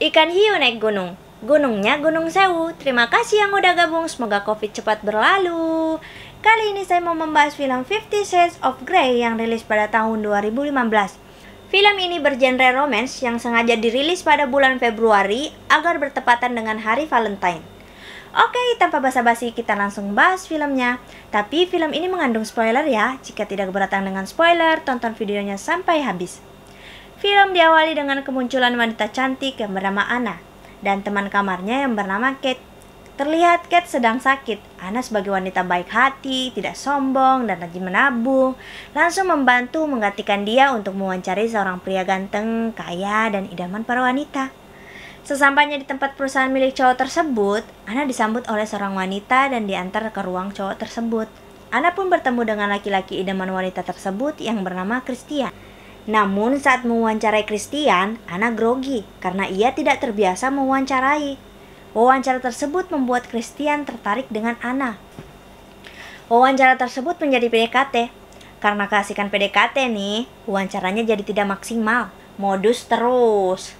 Ikan hiu naik gunung. Gunungnya Gunung Sewu. Terima kasih yang udah gabung. Semoga Covid cepat berlalu. Kali ini saya mau membahas film Fifty Shades of Grey yang rilis pada tahun 2015. Film ini bergenre romance yang sengaja dirilis pada bulan Februari agar bertepatan dengan hari Valentine. Oke, tanpa basa-basi kita langsung bahas filmnya. Tapi film ini mengandung spoiler ya. Jika tidak keberatan dengan spoiler, tonton videonya sampai habis. Film diawali dengan kemunculan wanita cantik yang bernama Anna dan teman kamarnya yang bernama Kate. Terlihat Kate sedang sakit. Anna sebagai wanita baik hati, tidak sombong, dan rajin menabung, langsung membantu menggantikan dia untuk mewawancari seorang pria ganteng, kaya, dan idaman para wanita. Sesampainya di tempat perusahaan milik cowok tersebut, Anna disambut oleh seorang wanita dan diantar ke ruang cowok tersebut. Anna pun bertemu dengan laki-laki idaman wanita tersebut yang bernama Christian. Namun saat mewawancarai Christian, Ana grogi karena ia tidak terbiasa mewawancarai. Wawancara tersebut membuat Christian tertarik dengan Ana. Wawancara tersebut menjadi PDKT. Karena keasikan PDKT nih, wawancaranya jadi tidak maksimal. Modus terus.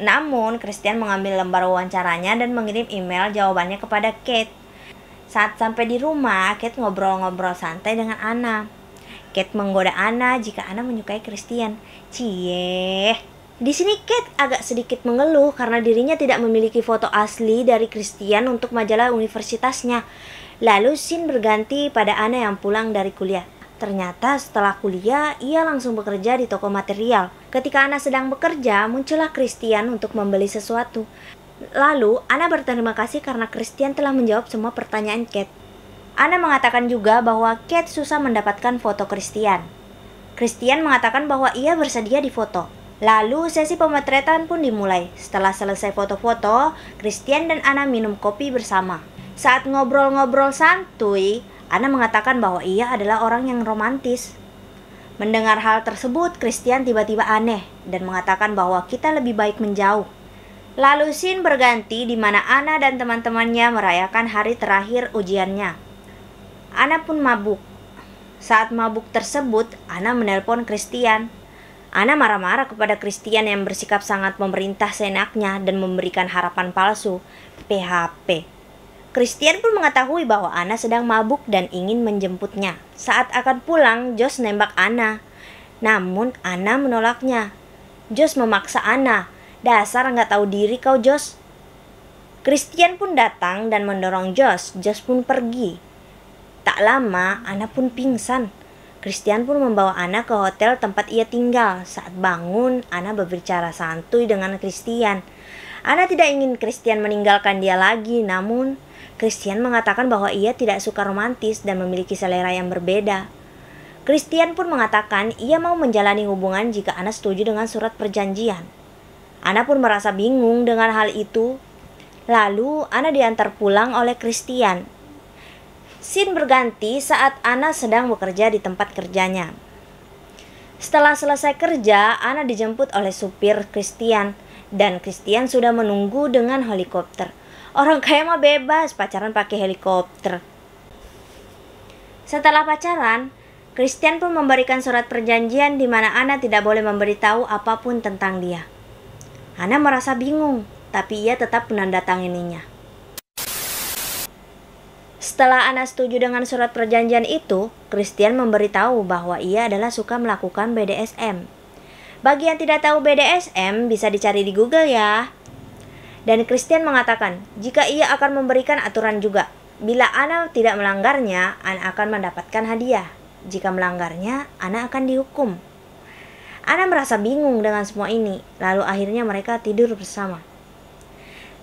Namun, Christian mengambil lembar wawancaranya dan mengirim email jawabannya kepada Kate. Saat sampai di rumah, Kate ngobrol-ngobrol santai dengan Ana. Kate menggoda Anna jika Anna menyukai Christian. Cie. Di sini Kate agak sedikit mengeluh karena dirinya tidak memiliki foto asli dari Christian untuk majalah universitasnya. Lalu Sin berganti pada Anna yang pulang dari kuliah. Ternyata setelah kuliah, ia langsung bekerja di toko material. Ketika Anna sedang bekerja, muncullah Christian untuk membeli sesuatu. Lalu, Ana berterima kasih karena Christian telah menjawab semua pertanyaan Kate. Ana mengatakan juga bahwa Kate susah mendapatkan foto Christian. Christian mengatakan bahwa ia bersedia difoto. Lalu sesi pemotretan pun dimulai. Setelah selesai foto-foto, Christian dan Ana minum kopi bersama. Saat ngobrol-ngobrol santuy, Ana mengatakan bahwa ia adalah orang yang romantis. Mendengar hal tersebut, Christian tiba-tiba aneh dan mengatakan bahwa kita lebih baik menjauh. Lalu scene berganti di mana Ana dan teman-temannya merayakan hari terakhir ujiannya. Ana pun mabuk. Saat mabuk tersebut, Ana menelpon Christian. Ana marah-marah kepada Christian yang bersikap sangat memerintah senaknya dan memberikan harapan palsu, PHP. Christian pun mengetahui bahwa Ana sedang mabuk dan ingin menjemputnya. Saat akan pulang, Jos nembak Ana. Namun Ana menolaknya. Jos memaksa Ana. Dasar nggak tahu diri kau Jos. Christian pun datang dan mendorong Jos. Jos pun pergi. Tak lama, Ana pun pingsan. Christian pun membawa Ana ke hotel tempat ia tinggal. Saat bangun, Ana berbicara santuy dengan Christian. Ana tidak ingin Christian meninggalkan dia lagi, namun Christian mengatakan bahwa ia tidak suka romantis dan memiliki selera yang berbeda. Christian pun mengatakan ia mau menjalani hubungan jika Ana setuju dengan surat perjanjian. Ana pun merasa bingung dengan hal itu. Lalu, Ana diantar pulang oleh Christian. Sin berganti saat Ana sedang bekerja di tempat kerjanya. Setelah selesai kerja, Ana dijemput oleh supir Christian dan Christian sudah menunggu dengan helikopter. Orang kaya mah bebas pacaran pakai helikopter. Setelah pacaran, Christian pun memberikan surat perjanjian di mana Ana tidak boleh memberitahu apapun tentang dia. Ana merasa bingung, tapi ia tetap menandatanganinya. Setelah Ana setuju dengan surat perjanjian itu, Christian memberitahu bahwa ia adalah suka melakukan BDSM. Bagi yang tidak tahu BDSM, bisa dicari di Google ya. Dan Christian mengatakan, jika ia akan memberikan aturan juga. Bila Ana tidak melanggarnya, Ana akan mendapatkan hadiah. Jika melanggarnya, Ana akan dihukum. Ana merasa bingung dengan semua ini, lalu akhirnya mereka tidur bersama.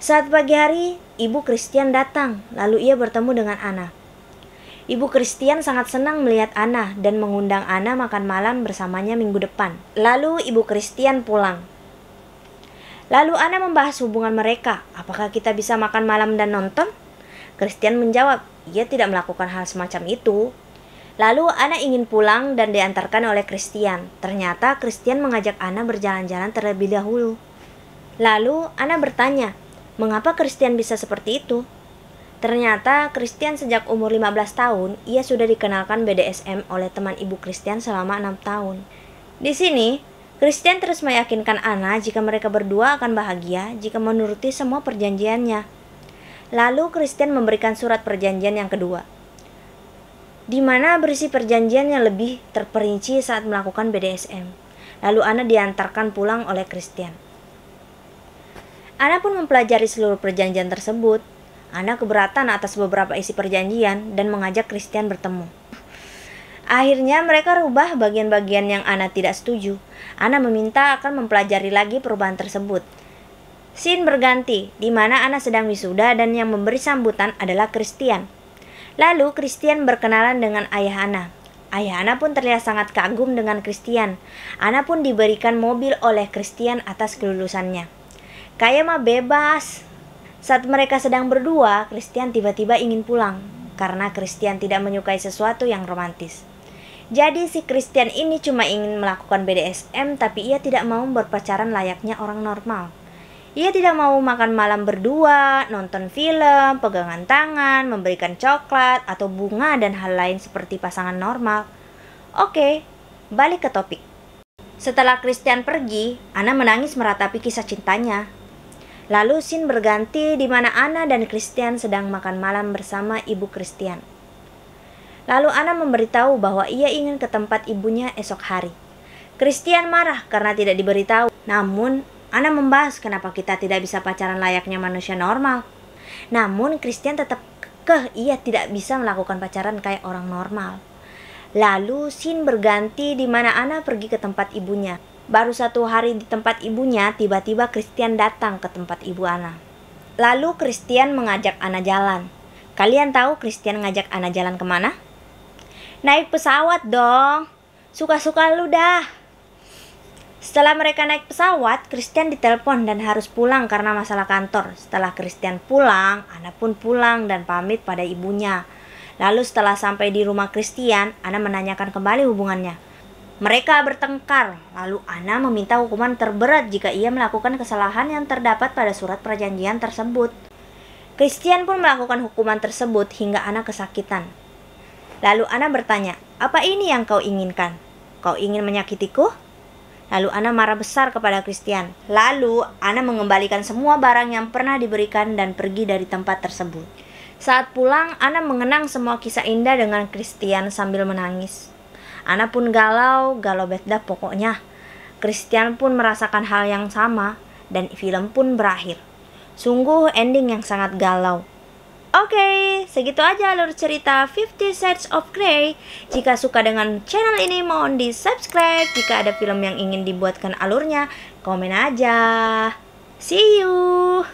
Saat pagi hari, ibu Christian datang, lalu ia bertemu dengan Ana. Ibu Christian sangat senang melihat Ana dan mengundang Ana makan malam bersamanya minggu depan. Lalu ibu Christian pulang. Lalu Ana membahas hubungan mereka. Apakah kita bisa makan malam dan nonton? Christian menjawab, ia tidak melakukan hal semacam itu. Lalu Ana ingin pulang dan diantarkan oleh Christian. Ternyata Christian mengajak Ana berjalan-jalan terlebih dahulu. Lalu Ana bertanya, Mengapa Christian bisa seperti itu? Ternyata Christian sejak umur 15 tahun, ia sudah dikenalkan BDSM oleh teman ibu Christian selama 6 tahun. Di sini, Christian terus meyakinkan Anna jika mereka berdua akan bahagia jika menuruti semua perjanjiannya. Lalu Christian memberikan surat perjanjian yang kedua, di mana berisi perjanjian yang lebih terperinci saat melakukan BDSM. Lalu Anna diantarkan pulang oleh Christian. Ana pun mempelajari seluruh perjanjian tersebut. Ana keberatan atas beberapa isi perjanjian dan mengajak Christian bertemu. Akhirnya mereka rubah bagian-bagian yang Ana tidak setuju. Ana meminta akan mempelajari lagi perubahan tersebut. Scene berganti, di mana Ana sedang wisuda dan yang memberi sambutan adalah Christian. Lalu Christian berkenalan dengan ayah Ana. Ayah Ana pun terlihat sangat kagum dengan Christian. Ana pun diberikan mobil oleh Christian atas kelulusannya. Kaya mah bebas. Saat mereka sedang berdua, Christian tiba-tiba ingin pulang karena Christian tidak menyukai sesuatu yang romantis. Jadi si Christian ini cuma ingin melakukan BDSM tapi ia tidak mau berpacaran layaknya orang normal. Ia tidak mau makan malam berdua, nonton film, pegangan tangan, memberikan coklat, atau bunga dan hal lain seperti pasangan normal. Oke, balik ke topik. Setelah Christian pergi, Ana menangis meratapi kisah cintanya. Lalu Sin berganti di mana Ana dan Christian sedang makan malam bersama ibu Christian. Lalu Ana memberitahu bahwa ia ingin ke tempat ibunya esok hari. Christian marah karena tidak diberitahu. Namun, Ana membahas kenapa kita tidak bisa pacaran layaknya manusia normal. Namun, Christian tetap kekeh ia tidak bisa melakukan pacaran kayak orang normal. Lalu, Sin berganti di mana Ana pergi ke tempat ibunya. Baru satu hari di tempat ibunya, tiba-tiba Christian datang ke tempat ibu Ana. Lalu Christian mengajak Ana jalan. Kalian tahu Christian ngajak Ana jalan kemana? Naik pesawat dong. Suka-suka lu dah. Setelah mereka naik pesawat, Christian ditelepon dan harus pulang karena masalah kantor. Setelah Christian pulang, Ana pun pulang dan pamit pada ibunya. Lalu setelah sampai di rumah Christian, Ana menanyakan kembali hubungannya. Mereka bertengkar, lalu Ana meminta hukuman terberat jika ia melakukan kesalahan yang terdapat pada surat perjanjian tersebut. Christian pun melakukan hukuman tersebut hingga Ana kesakitan. Lalu Ana bertanya, apa ini yang kau inginkan? Kau ingin menyakitiku? Lalu Ana marah besar kepada Christian. Lalu Ana mengembalikan semua barang yang pernah diberikan dan pergi dari tempat tersebut. Saat pulang, Ana mengenang semua kisah indah dengan Christian sambil menangis. Ana pun galau, galau bet dah pokoknya. Christian pun merasakan hal yang sama dan film pun berakhir. Sungguh ending yang sangat galau. Oke, okay, segitu aja alur cerita Fifty Shades of Grey. Jika suka dengan channel ini mohon di-subscribe. Jika ada film yang ingin dibuatkan alurnya, komen aja. See you.